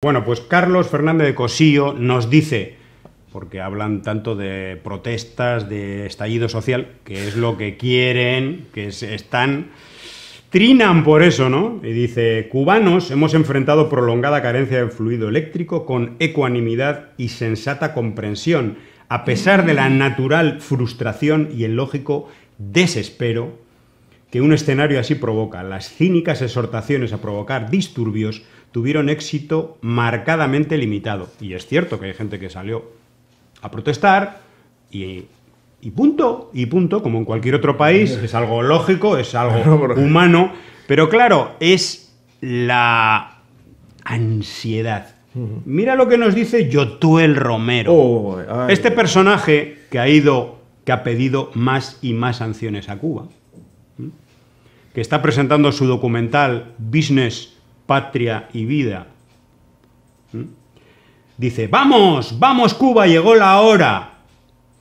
Bueno, pues Carlos Fernández de Cosío nos dice, porque hablan tanto de protestas, de estallido social, que es lo que quieren, que están... Trinan por eso, ¿no? Y dice, cubanos hemos enfrentado prolongada carencia de fluido eléctrico con ecuanimidad y sensata comprensión, a pesar de la natural frustración y el lógico desespero que un escenario así provoca. Las cínicas exhortaciones a provocar disturbios tuvieron éxito marcadamente limitado. Y es cierto que hay gente que salió a protestar y, punto, y punto, como en cualquier otro país, es algo lógico, es algo humano, pero claro, es la ansiedad. Mira lo que nos dice Yotuel Romero. este personaje que ha ido, que ha pedido más y más sanciones a Cuba que está presentando su documental Business, Patria y Vida, ¿Mm? dice, vamos, vamos Cuba, llegó la hora.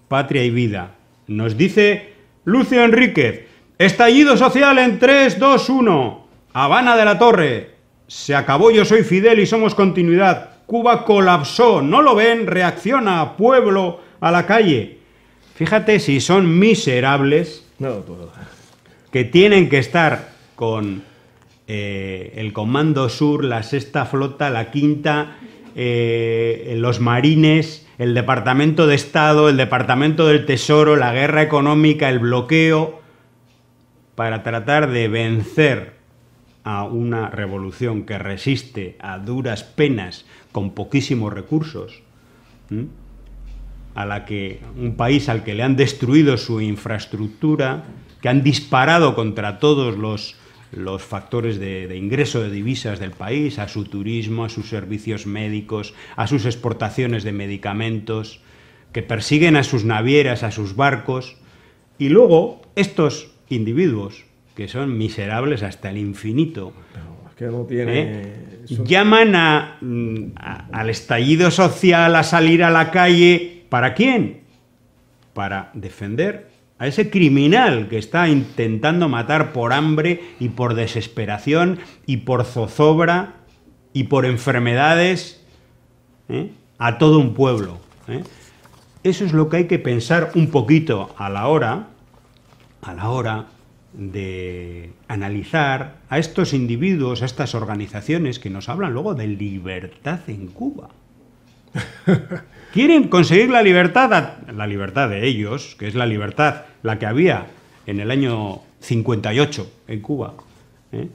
Patria y Vida. Nos dice Lucio Enríquez, estallido social en 3, 2, 1. Habana de la Torre, se acabó Yo Soy Fidel y somos continuidad. Cuba colapsó, no lo ven, reacciona, pueblo, a la calle. Fíjate si son miserables. No, puedo que tienen que estar con eh, el Comando Sur, la Sexta Flota, la Quinta, eh, los Marines, el Departamento de Estado, el Departamento del Tesoro, la guerra económica, el bloqueo, para tratar de vencer a una revolución que resiste a duras penas con poquísimos recursos, a la que un país al que le han destruido su infraestructura, que han disparado contra todos los, factores de, ingreso de divisas del país, a su turismo, a sus servicios médicos, a sus exportaciones de medicamentos, que persiguen a sus navieras, a sus barcos, y luego estos individuos, que son miserables hasta el infinito, ¿eh? Llaman al estallido social, a salir a la calle, ¿para quién? Para defender a ese criminal que está intentando matar por hambre y por desesperación y por zozobra y por enfermedades ¿eh? a todo un pueblo. ¿eh? Eso es lo que hay que pensar un poquito a hora, a la hora de analizar a estos individuos, a estas organizaciones que nos hablan luego de libertad en Cuba. Quieren conseguir la libertad, la libertad de ellos, que es la libertad, la que había en el año 58 en Cuba. ¿eh?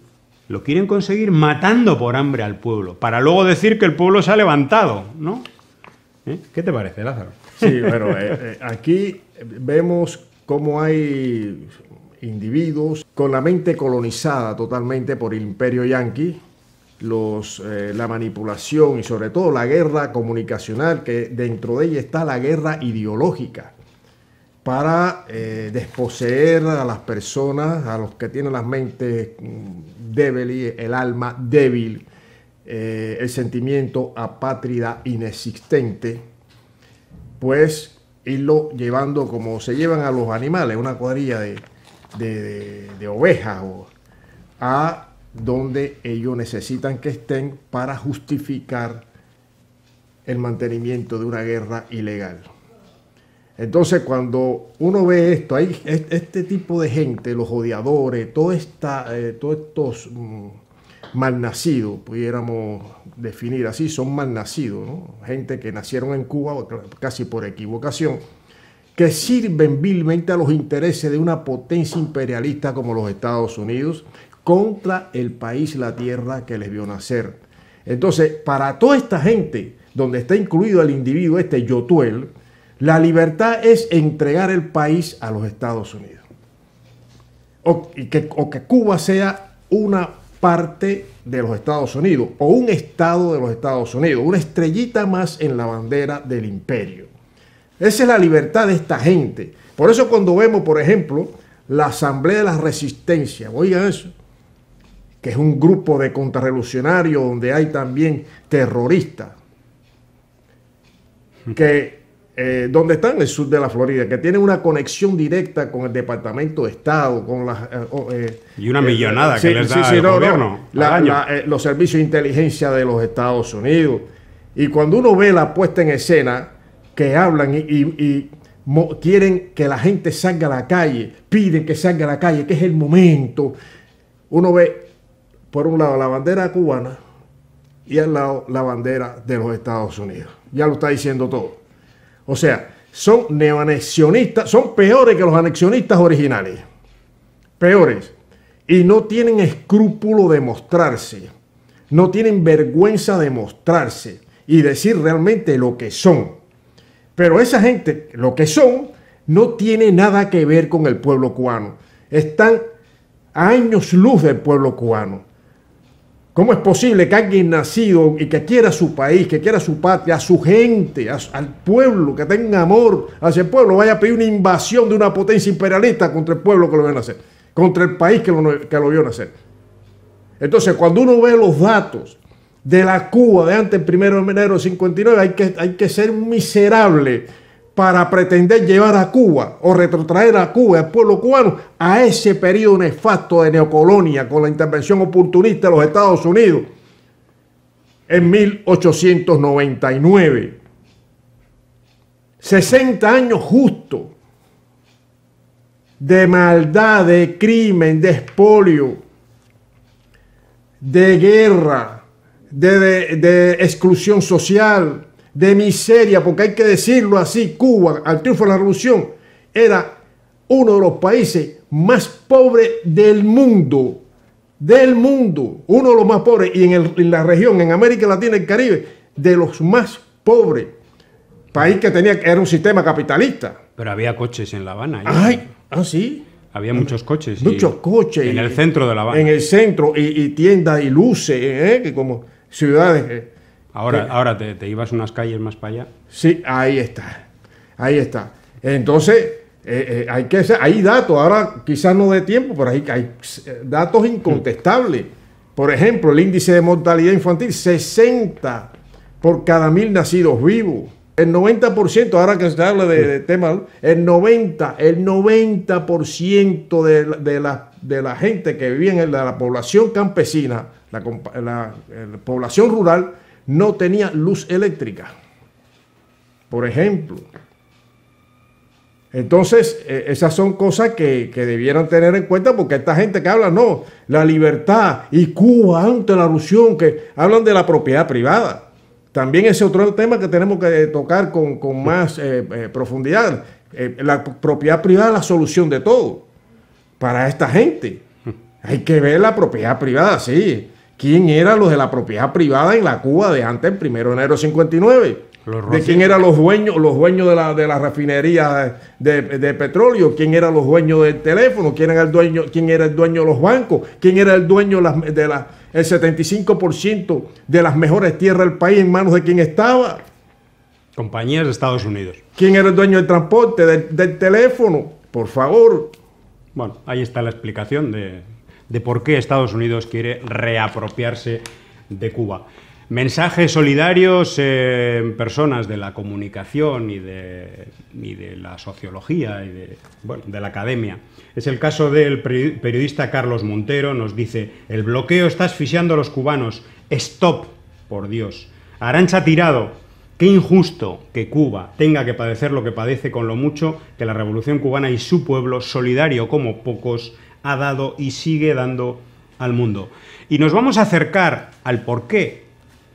Lo quieren conseguir matando por hambre al pueblo, para luego decir que el pueblo se ha levantado, ¿no? ¿Eh? ¿Qué te parece, Lázaro? Sí, bueno, eh, aquí vemos cómo hay individuos con la mente colonizada totalmente por el imperio yanqui, los, eh, la manipulación y sobre todo la guerra comunicacional, que dentro de ella está la guerra ideológica, para eh, desposeer a las personas, a los que tienen las mentes mm, débiles, el alma débil, eh, el sentimiento apátrida inexistente, pues irlo llevando como se llevan a los animales, una cuadrilla de, de ovejas, a donde ellos necesitan que estén para justificar el mantenimiento de una guerra ilegal. Entonces, cuando uno ve esto, este tipo de gente, los odiadores, eh, todos estos mm, malnacidos, pudiéramos definir así, son malnacidos, gente que nacieron en Cuba casi por equivocación, que sirven vilmente a los intereses de una potencia imperialista como los Estados Unidos, contra el país la tierra que les vio nacer. Entonces, para toda esta gente, donde está incluido el individuo este Yotuel, la libertad es entregar el país a los Estados Unidos. O que, que Cuba sea una parte de los Estados Unidos o un estado de los Estados Unidos, una estrellita más en la bandera del imperio. Esa es la libertad de esta gente. Por eso cuando vemos, por ejemplo, la Asamblea de la Resistencia, oigan eso, que es un grupo de contrarrevolucionarios donde hay también terroristas, que eh, donde están en el sur de la Florida, que tienen una conexión directa con el Departamento de Estado, con las... Eh, eh, y una millonada que les da sí, el no, gobierno. No, los servicios de inteligencia de los Estados Unidos. Y cuando uno ve la puesta en escena, que hablan y quieren que la gente salga a la calle, piden que salga a la calle, que es el momento, uno ve por un lado la bandera cubana y al lado la bandera de los Estados Unidos. Ya lo está diciendo todo. O sea, son neoanexionistas, son peores que los anexionistas originales. Peores. Y no tienen escrúpulo de mostrarse. No tienen vergüenza de mostrarse y decir realmente lo que son. Pero esa gente, lo que son, no tiene nada que ver con el pueblo cubano. Están a años luz del pueblo cubano. ¿Cómo es posible que alguien nacido y que quiera su país, que quiera su patria, a su gente, al pueblo, que tenga amor hacia el pueblo, vaya a pedir una invasión de una potencia imperialista contra el pueblo que lo vio nacer, contra el país que lo, vio nacer? Entonces, cuando uno ve los datos de la Cuba de antes, el primero de enero de 59, hay que, hay que ser miserable para pretender llevar a Cuba o retrotraer a Cuba, al pueblo cubano, a ese periodo nefasto de neocolonia con la intervención oportunista de los Estados Unidos en 1899. 60 años justo de maldad, de crimen, de espolio, de guerra, de exclusión social, de miseria, porque hay que decirlo así, Cuba, al triunfo de la revolución, era uno de los países más pobres del mundo, del mundo, uno de los más pobres, y en, la región, en América Latina y el Caribe, de los más pobres. País que tenía, era un sistema capitalista. Pero había coches en La Habana. Ay, ah, sí. Había muchos coches. Muchos coches. En el centro de La Habana. En el centro, y, tiendas y luces, eh, que como ciudades eh. Ahora, ahora te, ibas unas calles más para allá. Sí, ahí está. Ahí está. Entonces, eh, eh, hay que hay datos, ahora quizás no de tiempo, pero hay, hay eh, datos incontestables. Por ejemplo, el índice de mortalidad infantil, 60 por cada mil nacidos vivos. El 90%, ahora que se habla de, tema, el 90%, el 90% de, de, la, gente que vive en la, población campesina, la población rural, no tenía luz eléctrica, por ejemplo. Entonces, e, esas son cosas que, debieran tener en cuenta porque esta gente que habla, no, la libertad y Cuba ante la alusión, que hablan de la propiedad privada. También ese otro tema que tenemos que tocar con, más eh, eh, profundidad. Eh, la propiedad privada es la solución de todo para esta gente. Hay que ver la propiedad privada, sí quién era los de la propiedad privada en la Cuba de antes del 1 de enero 59. ¿De quién eran los dueños, los dueños de la, de refinería de, petróleo? ¿Quién era los dueños del teléfono? ¿Quién era el dueño, quién era el dueño de los bancos? ¿Quién era el dueño de la, el 75% de las mejores tierras del país en manos de quién estaba? Compañías de Estados Unidos. ¿Quién era el dueño del transporte, del teléfono? Por favor. Bueno, ahí está la explicación de, de por qué Estados Unidos quiere reapropiarse de Cuba. Mensajes solidarios eh, en personas de la comunicación y de, de la sociología y de, de la academia. Es el caso del periodista Carlos Montero, nos dice, el bloqueo está asfixiando a los cubanos, stop, por Dios. Arancha Tirado, qué injusto que Cuba tenga que padecer lo que padece con lo mucho que la revolución cubana y su pueblo, solidario como pocos, ha dado y sigue dando al mundo. Y nos vamos a acercar al por qué,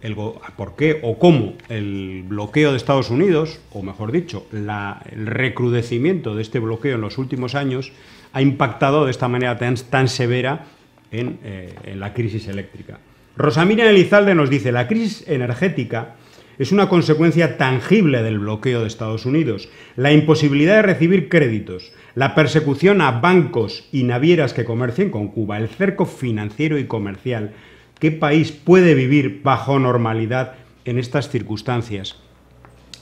el, por qué o cómo el bloqueo de Estados Unidos, o mejor dicho, el recrudecimiento de este bloqueo en los últimos años, ha impactado de esta manera tan, tan severa en, eh, la crisis eléctrica. Rosamina Elizalde nos dice, la crisis energética es una consecuencia tangible del bloqueo de Estados Unidos. La imposibilidad de recibir créditos, la persecución a bancos y navieras que comercien con Cuba, el cerco financiero y comercial. ¿Qué país puede vivir bajo normalidad en estas circunstancias?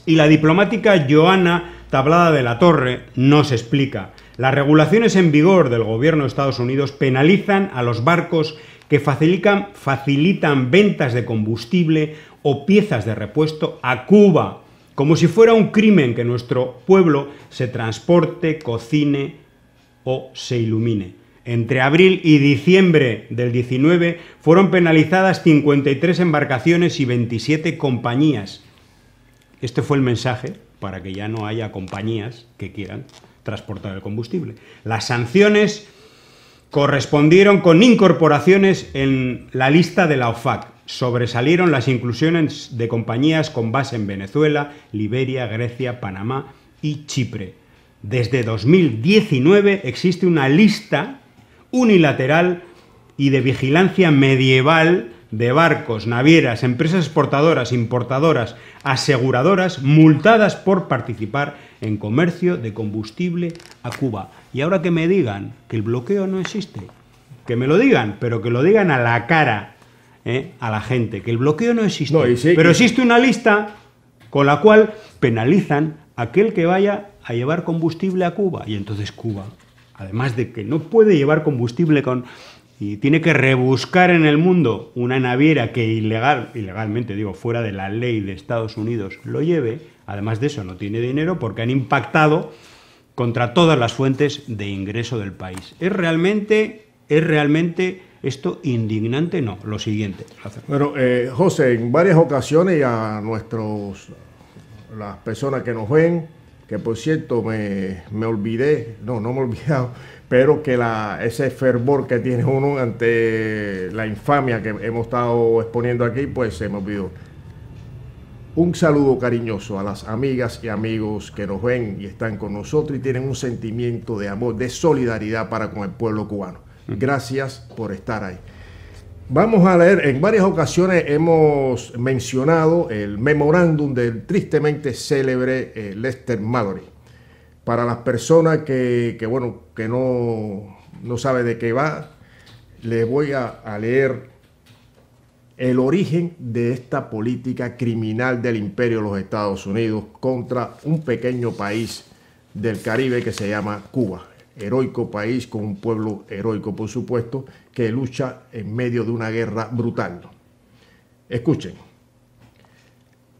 Y la diplomática Joana Tablada de la Torre nos explica. Las regulaciones en vigor del gobierno de Estados Unidos penalizan a los barcos que facilitan, facilitan, ventas de combustible o piezas de repuesto a Cuba, como si fuera un crimen que nuestro pueblo se transporte, cocine o se ilumine. Entre abril y diciembre del 19 fueron penalizadas 53 embarcaciones y 27 compañías. Este fue el mensaje para que ya no haya compañías que quieran transportar el combustible. Las sanciones correspondieron con incorporaciones en la lista de la OFAC. Sobresalieron las inclusiones de compañías con base en Venezuela, Liberia, Grecia, Panamá y Chipre. Desde 2019 existe una lista unilateral y de vigilancia medieval de barcos, navieras, empresas exportadoras, importadoras, aseguradoras, multadas por participar en comercio de combustible a Cuba. Y ahora que me digan que el bloqueo no existe, que me lo digan, pero que lo digan a la cara, ¿eh? a la gente, que el bloqueo no existe. pero existe una lista con la cual penalizan aquel que vaya a llevar combustible a Cuba. Y entonces Cuba, además de que no puede llevar combustible con, y tiene que rebuscar en el mundo una naviera que ilegal, ilegalmente digo, fuera de la ley de Estados Unidos lo lleve, además de eso no tiene dinero porque han impactado contra todas las fuentes de ingreso del país. Es realmente, es realmente esto indignante no, lo siguiente. Bueno, eh, José, en varias ocasiones a nuestros, las personas que nos ven, que por cierto me, olvidé, no, no me he olvidado, pero que la, ese fervor que tiene uno ante la infamia que hemos estado exponiendo aquí, pues se me olvidó. Un saludo cariñoso a las amigas y amigos que nos ven y están con nosotros y tienen un sentimiento de amor, de solidaridad para con el pueblo cubano. Gracias por estar ahí. Vamos a leer, en varias ocasiones hemos mencionado el memorándum del tristemente célebre eh, Lester Mallory. Para las personas que, bueno, que no, no sabe de qué va, les voy a leer el origen de esta política criminal del imperio de los Estados Unidos contra un pequeño país del Caribe que se llama Cuba heroico país con un pueblo heroico, por supuesto, que lucha en medio de una guerra brutal. Escuchen,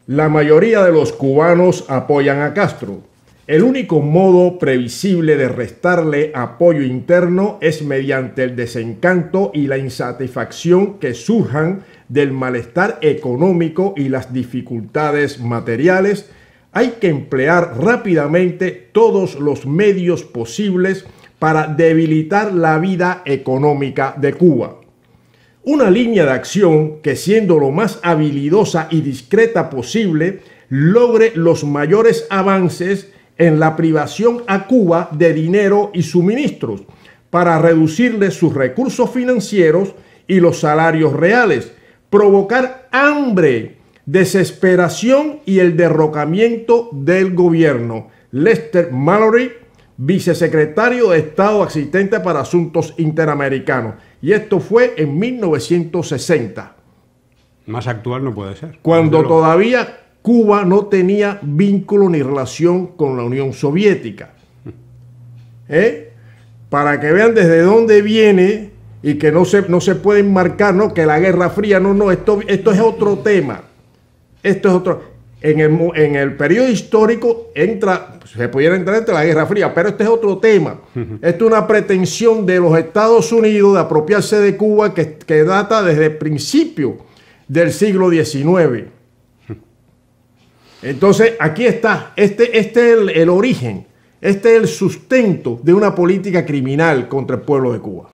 la mayoría de los cubanos apoyan a Castro. El único modo previsible de restarle apoyo interno es mediante el desencanto y la insatisfacción que surjan del malestar económico y las dificultades materiales hay que emplear rápidamente todos los medios posibles para debilitar la vida económica de Cuba. Una línea de acción que siendo lo más habilidosa y discreta posible, logre los mayores avances en la privación a Cuba de dinero y suministros, para reducirle sus recursos financieros y los salarios reales, provocar hambre desesperación y el derrocamiento del gobierno. Lester Mallory, vicesecretario de Estado asistente para asuntos interamericanos. Y esto fue en 1960. Más actual no puede ser. Cuando todavía Cuba no tenía vínculo ni relación con la Unión Soviética. ¿Eh? Para que vean desde dónde viene y que no se, no se puede enmarcar, ¿no? que la Guerra Fría, no, no, esto, esto es otro tema. Esto es otro. En el, periodo histórico entra, se pudiera entrar entre la Guerra Fría, pero este es otro tema. Esto es una pretensión de los Estados Unidos de apropiarse de Cuba que, data desde el principio del siglo XIX. Entonces, aquí está, este, este es el origen, este es el sustento de una política criminal contra el pueblo de Cuba.